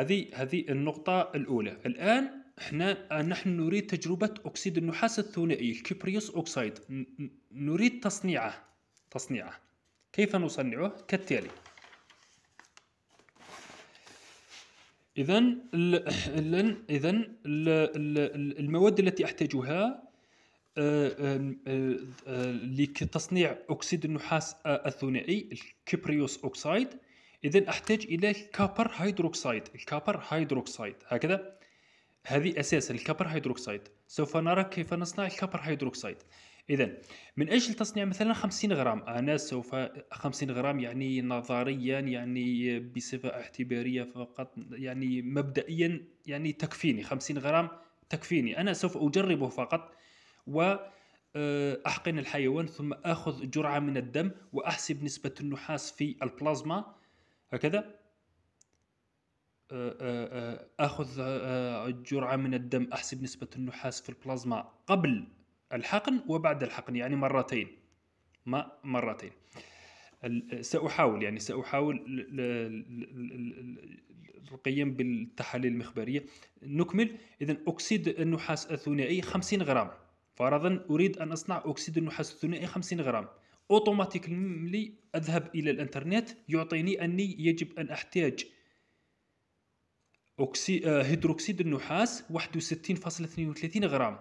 هذه هذه النقطة الأولى الآن احنا آه، نحن نريد تجربة أكسيد النحاس الثنائي الكبريوس أوكسيد نريد تصنيعه تصنيعه كيف نصنعه كالتالي إذا إذا المواد التي أحتاجها آه، آه، لتصنيع أكسيد النحاس الثنائي الكبريوس أوكسيد إذا أحتاج إلى كابر هيدروكسيد الكابر هيدروكسيد هكذا هذه أساس الكابر هيدروكسيد سوف نرى كيف نصنع الكابر هيدروكسيد إذا من أجل تصنيع مثلا 50 غرام أنا سوف 50 غرام يعني نظريا يعني بصفة اعتبارية فقط يعني مبدئيا يعني تكفيني 50 غرام تكفيني أنا سوف أجربه فقط و آه، أحقن الحيوان ثم آخذ جرعة من الدم وأحسب نسبة النحاس في البلازما هكذا آه، آه، آه، اخذ جرعه من الدم احسب نسبه النحاس في البلازما قبل الحقن وبعد الحقن يعني مرتين ما مرتين ساحاول يعني ساحاول القيام بالتحاليل المخبريه نكمل اذا اكسيد النحاس الثنائي 50 غرام فرضا اريد ان اصنع اكسيد النحاس الثنائي 50 غرام اوتوماتيكلي اذهب الى الانترنت يعطيني اني يجب ان احتاج أوكسي... آه، هيدروكسيد النحاس 61.32 غرام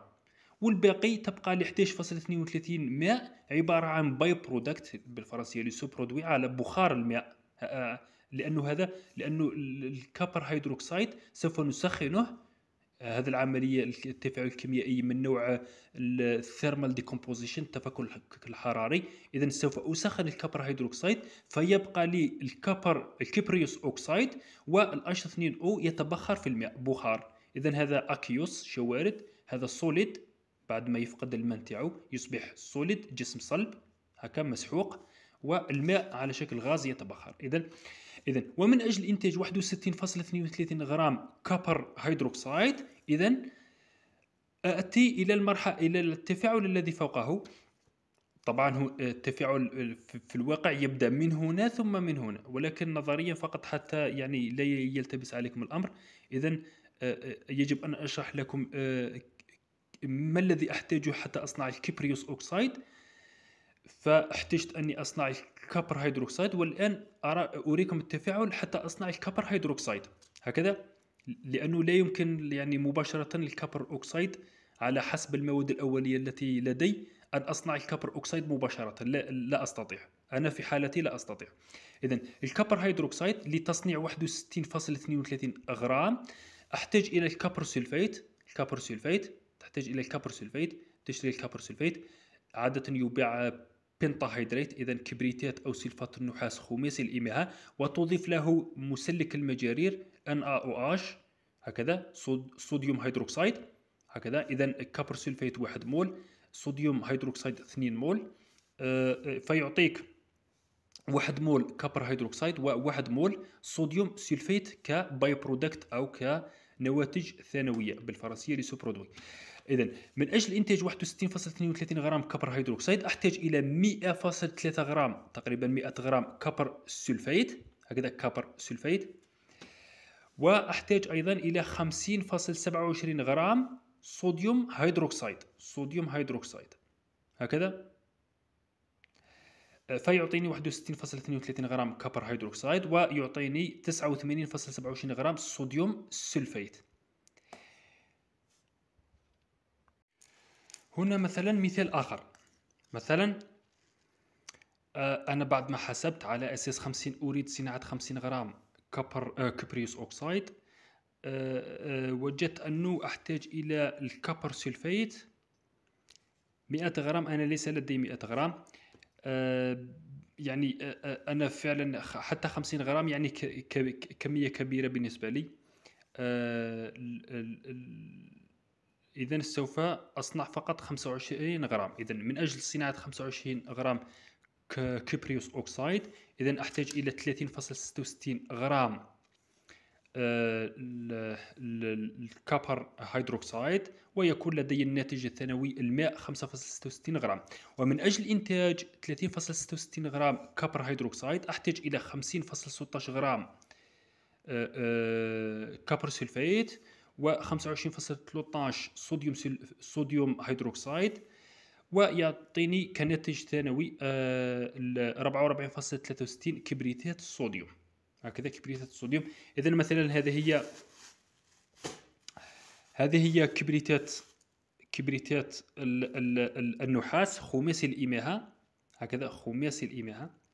والباقي تبقى ل 11.32 ماء عبارة عن باي برودكت بالفرنسية لي سو برودوي على بخار الماء آه، آه، لأنه هذا لأنه الكابر هيدروكسيد سوف نسخنه هذه العمليه التفاعل الكيميائي من نوع الثيرمال ديكومبوزيشن التفكك الحراري اذا سوف اسخن الكبر هيدروكسيد فيبقى لي الكبر الكبريوس اوكسيد والاش 2 او يتبخر في الماء بخار اذا هذا اكيوس شوارد هذا سوليد بعد ما يفقد الماء نتاعو يصبح سوليد جسم صلب هكا مسحوق والماء على شكل غاز يتبخر اذا إذا ومن أجل إنتاج 61.32 غرام كبر هيدروكسيد إذا آتي إلى المرحلة إلى التفاعل الذي فوقه طبعا هو آه، التفاعل آه، في الواقع يبدا من هنا ثم من هنا ولكن نظريا فقط حتى يعني لا يلتبس عليكم الامر اذا آه، يجب ان اشرح لكم ما الذي احتاجه حتى اصنع الكبريوس اوكسايد فاحتجت اني اصنع الكبر هيدروكسيد والان اريكم التفاعل حتى اصنع الكبر هيدروكسيد هكذا لأنه لا يمكن يعني مباشرة الكبر أوكسيد على حسب المواد الأولية التي لدي أن أصنع الكبر أوكسيد مباشرة لا, لا أستطيع أنا في حالتي لا أستطيع إذا الكبر هيدروكسيد لتصنيع 61.32 غرام أحتاج إلى الكبر سلفيت الكبر سلفيت تحتاج إلى الكبر سلفيت تشتري الكبر سلفيت عادة يباع هيدريت إذا كبريتات أو سلفات النحاس خماسي الامها وتضيف له مسلك المجارير NaOH هكذا صوديوم هيدروكسيد هكذا اذا الكابر سلفيت 1 مول صوديوم هيدروكسيد 2 مول آه، آه، فيعطيك 1 مول كابر هيدروكسيد و1 مول صوديوم سلفيت كباي برودكت او كنواتج ثانويه بالفرنسيه ليسو برودوي اذا من اجل انتاج 61.32 غرام كبر هيدروكسيد احتاج الى 100.3 غرام تقريبا 100 غرام كبر سلفيت هكذا كبر سلفيت وأحتاج أيضا إلى 50.27 غرام صوديوم هيدروكسيد صوديوم هيدروكسيد هكذا آه، فيعطيني 61.32 غرام كبر هيدروكسيد ويعطيني 89.27 غرام صوديوم سلفيت هنا مثلا مثال آخر مثلا آه، أنا بعد ما حسبت على أساس 50 أريد صناعة 50 غرام كبر آه، كبريوس اوكسايد آه، آه، وجدت انه احتاج الى الكبر سلفيت 100 غرام انا ليس لدي 100 يعني، غرام يعني انا فعلا حتى 50 غرام يعني كميه كبيره بالنسبه لي اذا سوف اصنع فقط 25 غرام اذا من اجل صناعه 25 غرام كبريوس اوكسايد اذا احتاج الى 30.66 غرام آه، الكابر هيدروكسايد ويكون لدي الناتج الثانوي الماء 5.66 غرام ومن أجل إنتاج 30.66 غرام كابر هيدروكسايد أحتاج إلى 50.16 غرام آه، آه، كابر سلفيت و 25.13 صوديوم صوديوم هيدروكسايد ويعطيني كناتج ثانوي 44.63 آه، كبريتات الصوديوم هكذا كبريتات الصوديوم اذا مثلا هذه هي هذه هي كبريتات كبريتات النحاس خماسي الايماها هكذا خماسي الايماها